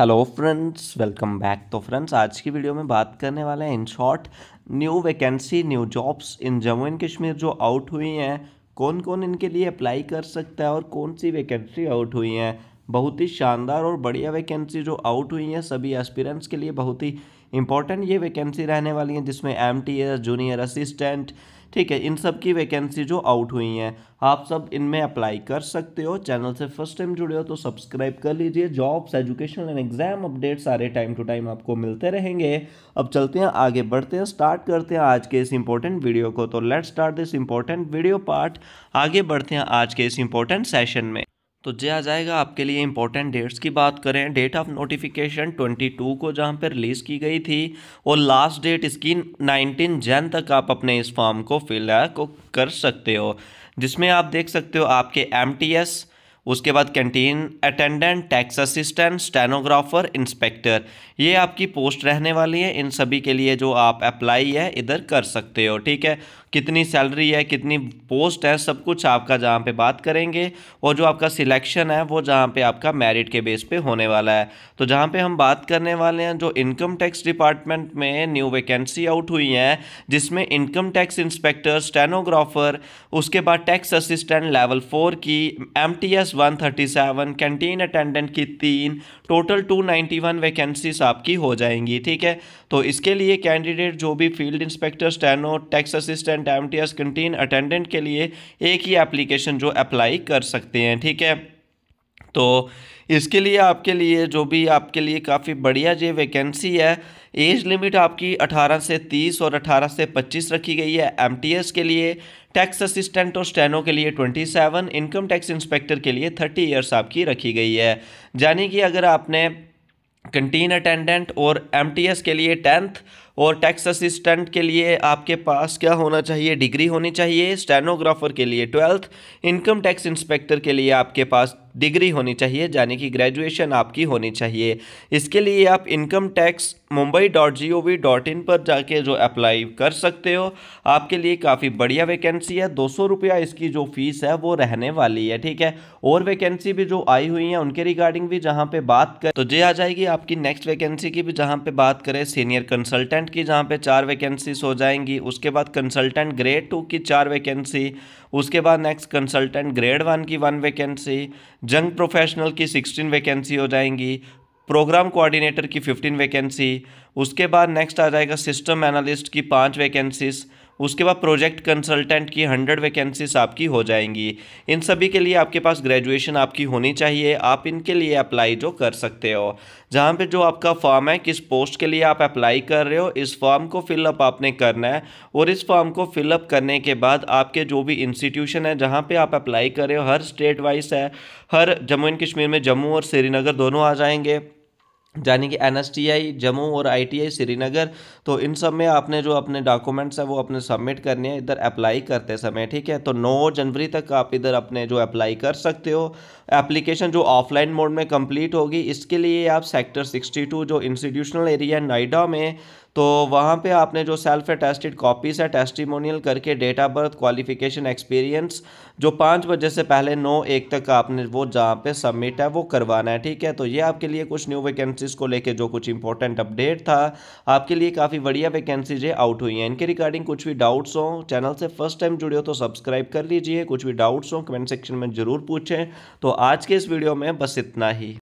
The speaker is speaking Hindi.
हेलो फ्रेंड्स वेलकम बैक तो फ्रेंड्स आज की वीडियो में बात करने वाले हैं in short new vacancy new jobs in Jammu and Kashmir जो आउट हुई हैं कौन कौन इनके लिए अप्लाई कर सकता है और कौन सी वैकेंसी आउट हुई हैं बहुत ही शानदार और बढ़िया वैकेंसी जो आउट हुई हैं सभी एस्पिरेंट्स के लिए बहुत ही इंपॉर्टेंट ये वैकेंसी रहने वाली हैं जिसमें एम जूनियर असिस्टेंट ठीक है इन सब की वैकेंसी जो आउट हुई हैं आप सब इनमें अप्लाई कर सकते हो चैनल से फर्स्ट टाइम जुड़े हो तो सब्सक्राइब कर लीजिए jobs education and exam update सारे टाइम टू टाइम आपको मिलते रहेंगे अब चलते हैं आगे बढ़ते हैं स्टार्ट करते हैं आज के इस इंपॉर्टेंट वीडियो को तो let start this important video part आगे बढ़ते हैं आज के इस इंपॉर्टेंट सेशन में तो जे आ जाएगा आपके लिए इंपॉर्टेंट डेट्स की बात करें डेट ऑफ नोटिफिकेशन 22 को जहां पर रिलीज़ की गई थी और लास्ट डेट इसकी 19 जैन तक आप अपने इस फॉर्म को फिल को कर सकते हो जिसमें आप देख सकते हो आपके एम टी एस उसके बाद canteen attendant tax assistant stenographer inspector ये आपकी पोस्ट रहने वाली है इन सभी के लिए जो आप अप्लाई है इधर कर सकते हो ठीक है कितनी सैलरी है कितनी पोस्ट है सब कुछ आपका जहाँ पे बात करेंगे और जो आपका सिलेक्शन है वो जहाँ पे आपका मेरिट के बेस पे होने वाला है तो जहाँ पे हम बात करने वाले हैं जो इनकम टैक्स डिपार्टमेंट में न्यू वैकेंसी आउट हुई है जिसमें इनकम टैक्स इंस्पेक्टर स्टेनोग्राफर उसके बाद टैक्स असिस्टेंट लेवल फोर की M T S thirty seven canteen attendant की तीन टोटल टू वन वैकेंसीज आपकी हो जाएंगी ठीक है तो इसके लिए कैंडिडेट जो भी field inspector steno tax assistant M T S canteen attendant के लिए एक ही एप्लीकेशन जो अप्लाई कर सकते हैं ठीक है तो इसके लिए आपके लिए जो भी आपके लिए काफ़ी बढ़िया ये वैकेंसी है एज लिमिट आपकी 18 से 30 और 18 से 25 रखी गई है एमटीएस के लिए टैक्स असिस्टेंट और स्टेनो के लिए 27 इनकम टैक्स इंस्पेक्टर के लिए 30 इयर्स आपकी रखी गई है यानी कि अगर आपने कंटीन अटेंडेंट और एमटीएस के लिए टेंथ और टैक्स असिस्टेंट के लिए आपके पास क्या होना चाहिए डिग्री होनी चाहिए स्टेनोग्राफर के लिए ट्वेल्थ इनकम टैक्स इंस्पेक्टर के लिए आपके पास डिग्री होनी चाहिए यानी कि ग्रेजुएशन आपकी होनी चाहिए इसके लिए आप income tax Mumbai dot G O V dot in पर जाके जो अप्लाई कर सकते हो आपके लिए काफ़ी बढ़िया वैकेंसी है दो सौ रुपया इसकी जो फीस है वो रहने वाली है ठीक है और वैकेंसी भी जो आई हुई हैं उनके रिगार्डिंग भी जहाँ पे बात करें तो जी आ जाएगी आपकी नेक्स्ट वैकेंसी की भी जहाँ पे बात करें सीनियर कंसल्टेंट की जहाँ पे चार वैकेंसीज हो जाएंगी उसके बाद कंसल्टेंट ग्रेड टू की चार वैकेंसी उसके बाद नेक्स्ट कंसल्टेंट ग्रेड वन की वन वैकेंसी जंग प्रोफेशनल की सिक्सटीन वैकेंसी हो जाएंगी प्रोग्राम कोऑर्डिनेटर की फिफ्टीन वैकेंसी उसके बाद नेक्स्ट आ जाएगा सिस्टम एनालिस्ट की पाँच वैकेंसीज़ उसके बाद प्रोजेक्ट कंसल्टेंट की हंड्रेड वैकेंसीज आपकी हो जाएंगी इन सभी के लिए आपके पास ग्रेजुएशन आपकी होनी चाहिए आप इनके लिए अप्लाई जो कर सकते हो जहाँ पे जो आपका फॉर्म है किस पोस्ट के लिए आप अप्लाई कर रहे हो इस फॉर्म को फिलअप आपने करना है और इस फॉर्म को फिलअप करने के बाद आपके जो भी इंस्टीट्यूशन है जहाँ पे आप अप्लाई कर रहे हो हर स्टेट वाइज है हर जम्मू एंड कश्मीर में जम्मू और श्रीनगर दोनों आ जाएंगे यानी कि एन जम्मू और आईटीआई श्रीनगर तो इन सब में आपने जो अपने डॉक्यूमेंट्स हैं वो अपने सबमिट करने हैं इधर अप्लाई करते समय ठीक है तो 9 जनवरी तक आप इधर अपने जो अप्लाई कर सकते हो एप्लीकेशन जो ऑफलाइन मोड में कंप्लीट होगी इसके लिए आप सेक्टर 62 जो इंस्टीट्यूशनल एरिया नोएडा में तो वहाँ पे आपने जो सेल्फ अटेस्टेड कॉपीज़ है टेस्टिमोनियल करके date of birth qualification experience जो पाँच बजे से पहले नौ एक तक आपने वो जहाँ पे सबमिट है वो करवाना है ठीक है तो ये आपके लिए कुछ न्यू वैकेंसीज़ को लेके जो कुछ इंपॉर्टेंट अपडेट था आपके लिए काफ़ी बढ़िया वैकेंसीज ये आउट हुई हैं इनके रिगार्डिंग कुछ भी डाउट्स हों चैनल से फर्स्ट टाइम जुड़े हो तो सब्सक्राइब कर लीजिए कुछ भी डाउट्स हों कमेंट सेक्शन में ज़रूर पूछें तो आज के इस वीडियो में बस इतना ही